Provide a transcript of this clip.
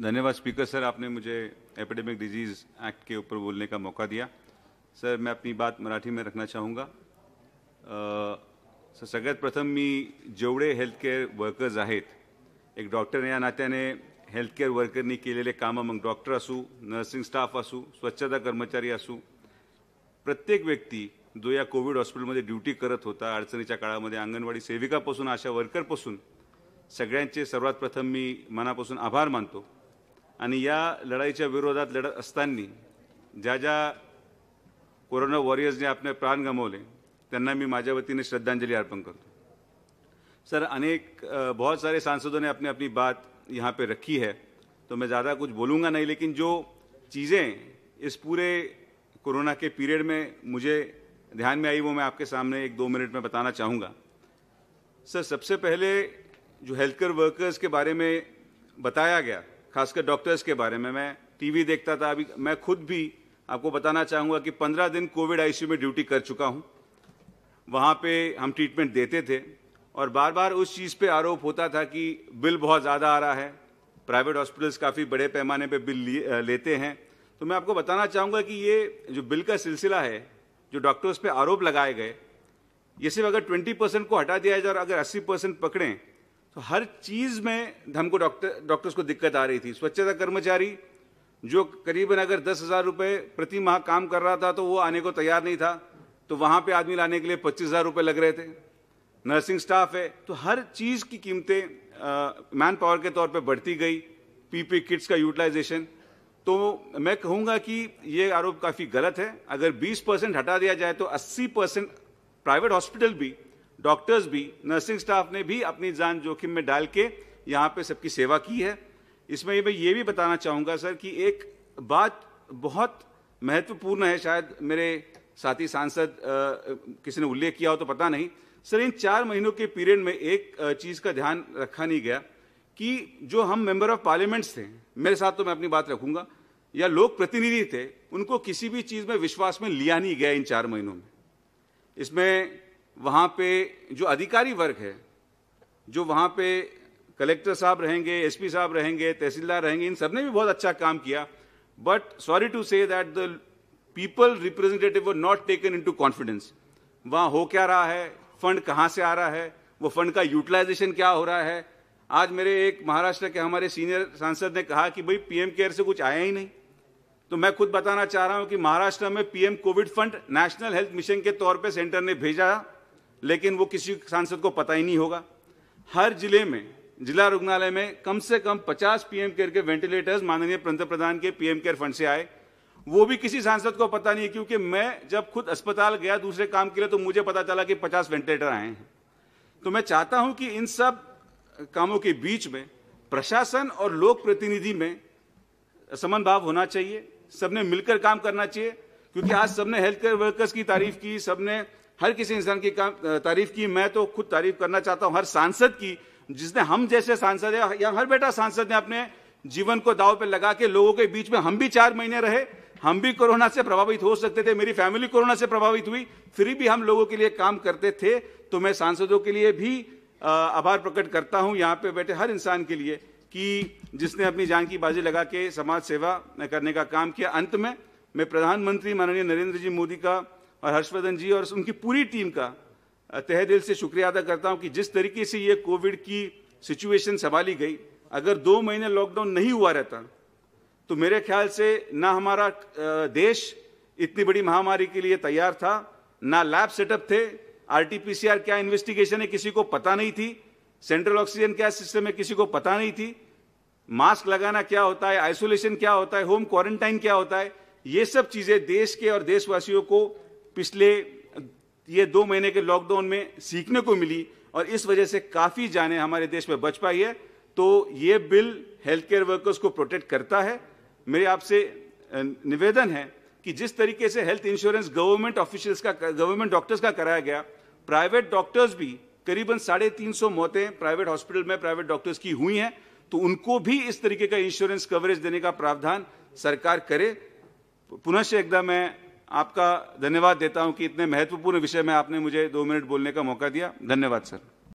धन्यवाद speaker sir आपने मुझे एपिडेमिक डिजीज़ एक्ट के ऊपर बोलने का मौका दिया सर मैं अपनी बात मराठी में रखना चाहूँगा सर सगळ्यात प्रथम मी जेवढे हेल्थकेअर वर्कर्स आहेत एक डॉक्टर या नात्याने हेल्थकेअर वर्करनी केलेले कामं मग डॉक्टर असू नर्सिंग स्टाफ असू स्वच्छता कर्मचारी असू प्रत्येक व्यक्ती जो या कोविड हॉस्पिटलमध्ये ड्युटी करत होता अडचणीच्या काळामध्ये अंगणवाडी सेविकापासून अशा वर्करपासून सगळ्यांचे सर्वात प्रथम मी मनापासून आभार मानतो आणि या लढाईच्या विरोधात लढत असताना ज्या ज्या कोरोना वॉरियर्स ने अपने प्राण गमवले त्यांना मी माझ्या वतीने श्रद्धांजलि अर्पण करतो सर अनेक बहुत सारे सांसदों ने अपनी अपनी बात यहाँ पे रखी है तो मैं ज़्यादा कुछ बोलूँगा नहीं लेकिन जो चीज़ें इस पूरे कोरोना के पीरियड में मुझे ध्यान में आई वो मैं आपके सामने एक दो मिनट में बताना चाहूँगा सर सबसे पहले जो हेल्थ केयर वर्कर्स के बारे में बताया गया खासकर डॉक्टर्स के बारे में मैं टीवी देखता था अभी मैं खुद भी आपको बताना चाहूँगा कि पंद्रह दिन कोविड आईसीयू में ड्यूटी कर चुका हूँ वहाँ पे हम ट्रीटमेंट देते थे और बार बार उस चीज़ पे आरोप होता था कि बिल बहुत ज़्यादा आ रहा है प्राइवेट हॉस्पिटल्स काफ़ी बड़े पैमाने पे बिल लेते हैं तो मैं आपको बताना चाहूँगा कि ये जो बिल का सिलसिला है जो डॉक्टर्स पे आरोप लगाए गए ये सिर्फ अगर 20 परसेंट को हटा दिया जाए और अगर 80 परसेंट पकड़ें तो हर चीज़ में हमको डॉक्टर डॉक्टर्स को दिक्कत आ रही थी स्वच्छता कर्मचारी जो करीबन अगर दस हज़ार रुपये प्रति माह काम कर रहा था तो वो आने को तैयार नहीं था तो वहाँ पे आदमी लाने के लिए पच्चीस हज़ार रुपये लग रहे थे नर्सिंग स्टाफ है तो हर चीज़ की कीमतें मैन पावर के तौर पे बढ़ती गई पीपी किट्स का यूटिलाइजेशन तो मैं कहूँगा कि ये आरोप काफ़ी गलत है अगर 20 परसेंट हटा दिया जाए तो 80 परसेंट प्राइवेट हॉस्पिटल भी डॉक्टर्स भी नर्सिंग स्टाफ ने भी अपनी जान जोखिम में डाल के यहाँ पे सबकी सेवा की है इसमें मैं ये भी बताना चाहूँगा सर कि एक बात बहुत महत्वपूर्ण है शायद मेरे साथी सांसद किसी ने उल्लेख किया हो तो पता नहीं सर इन चार महीनों के पीरियड में एक चीज़ का ध्यान रखा नहीं गया कि जो हम मेंबर ऑफ पार्लियामेंट्स थे मेरे साथ तो मैं अपनी बात रखूंगा या लोक प्रतिनिधि थे उनको किसी भी चीज़ में विश्वास में लिया नहीं गया इन चार महीनों में इसमें वहाँ पे जो अधिकारी वर्ग है जो वहाँ पे कलेक्टर साहब रहेंगे एसपी साहब रहेंगे तहसीलदार रहेंगे इन सब ने भी बहुत अच्छा काम किया but sorry to say that the people representative were not taken into confidence वहाँ हो क्या रहा है फंड कहाँ से आ रहा है वो फंड का यूटिलाइजेशन क्या हो रहा है आज मेरे एक महाराष्ट्र के हमारे सीनियर सांसद ने कहा कि भाई पीएम केयर से कुछ आया ही नहीं तो मैं खुद बताना चाह रहा हूं कि महाराष्ट्र में PM covid fund national health mission के तौर पे सेंटर ने भेजा लेकिन वो किसी सांसद को पता ही नहीं होगा हर जिले में जिला रुग्णालय में कम से कम 50 पीएम केयर के वेंटिलेटर्स माननीय पंत प्रधान के पीएम केयर फंड से आए वो भी किसी सांसद को पता नहीं है क्योंकि मैं जब खुद अस्पताल गया दूसरे काम के लिए तो मुझे पता चला कि 50 वेंटिलेटर आए हैं तो मैं चाहता हूं कि इन सब कामों के बीच में प्रशासन और लोक प्रतिनिधि में समन भाव होना चाहिए सबने मिलकर काम करना चाहिए क्योंकि आज सबने हेल्थ केयर वर्कर्स की तारीफ की सबने हर किसी इंसान की तारीफ की मैं तो खुद तारीफ करना चाहता हूं हर सांसद की जिसने हम जैसे सांसद है या हर बेटा सांसद ने अपने जीवन को दाव पे लगा के लोगों के बीच में हम भी चार महीने रहे हम भी कोरोना से प्रभावित हो सकते थे मेरी फैमिली कोरोना से प्रभावित हुई फिर भी हम लोगों के लिए काम करते थे तो मैं सांसदों के लिए भी आभार प्रकट करता हूं यहाँ पे बैठे हर इंसान के लिए कि जिसने अपनी जान की बाजी लगा के समाज सेवा करने का काम किया अंत में मैं प्रधानमंत्री माननीय नरेंद्र जी मोदी का और हर्षवर्धन जी और उनकी पूरी टीम का तह दिल से शुक्रिया अदा करता हूँ कि जिस तरीके से ये कोविड की सिचुएशन संभाली गई अगर दो महीने लॉकडाउन नहीं हुआ रहता तो मेरे ख्याल से ना हमारा देश इतनी बड़ी महामारी के लिए तैयार था ना लैब सेटअप थे आरटीपीसीआर क्या इन्वेस्टिगेशन है किसी को पता नहीं थी सेंट्रल ऑक्सीजन क्या सिस्टम है किसी को पता नहीं थी मास्क लगाना क्या होता है आइसोलेशन क्या होता है होम क्वारंटाइन क्या होता है ये सब चीजें देश के और देशवासियों को पिछले ये दो महीने के लॉकडाउन में सीखने को मिली और इस वजह से काफ़ी जाने हमारे देश में बच पाई है तो ये बिल हेल्थ केयर वर्कर्स को प्रोटेक्ट करता है मेरे आपसे निवेदन है कि जिस तरीके से हेल्थ इंश्योरेंस गवर्नमेंट ऑफिशियल्स का गवर्नमेंट डॉक्टर्स का कराया गया प्राइवेट डॉक्टर्स भी करीबन साढ़े तीन सौ मौतें प्राइवेट हॉस्पिटल में प्राइवेट डॉक्टर्स की हुई हैं तो उनको भी इस तरीके का इंश्योरेंस कवरेज देने का प्रावधान सरकार करे पुनः से एकदम मैं आपका धन्यवाद देता हूं कि इतने महत्वपूर्ण विषय में आपने मुझे दो मिनट बोलने का मौका दिया धन्यवाद सर